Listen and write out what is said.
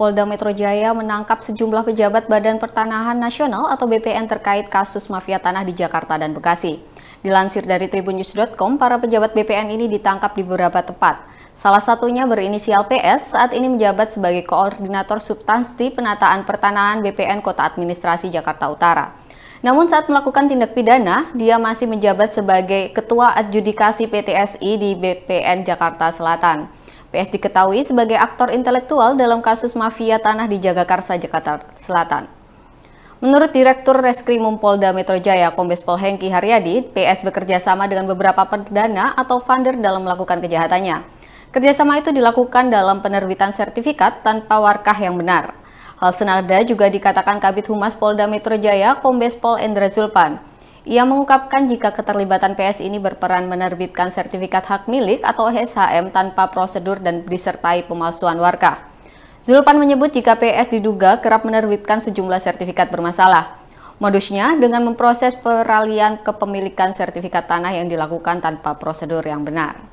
Polda Metro Jaya menangkap sejumlah pejabat Badan Pertanahan Nasional atau BPN terkait kasus mafia tanah di Jakarta dan Bekasi. Dilansir dari tribunnews.com, para pejabat BPN ini ditangkap di beberapa tempat. Salah satunya berinisial PS saat ini menjabat sebagai koordinator substansi penataan pertanahan BPN Kota Administrasi Jakarta Utara. Namun saat melakukan tindak pidana, dia masih menjabat sebagai Ketua Adjudikasi PTSI di BPN Jakarta Selatan. PS diketahui sebagai aktor intelektual dalam kasus mafia tanah di Jagakarsa, Jakarta Selatan. Menurut Direktur Reskrimum Polda Metro Jaya, Kombes Pol Hengki Haryadi, PS bekerja sama dengan beberapa perdana atau funder dalam melakukan kejahatannya. Kerjasama itu dilakukan dalam penerbitan sertifikat tanpa warkah yang benar. Hal senada juga dikatakan Kabit Humas Polda Metro Jaya, Kombes Pol Endra Zulpan. Ia mengungkapkan jika keterlibatan PS ini berperan menerbitkan sertifikat hak milik atau SHM tanpa prosedur dan disertai pemalsuan warga. Zulpan menyebut jika PS diduga kerap menerbitkan sejumlah sertifikat bermasalah. Modusnya dengan memproses peralihan kepemilikan sertifikat tanah yang dilakukan tanpa prosedur yang benar.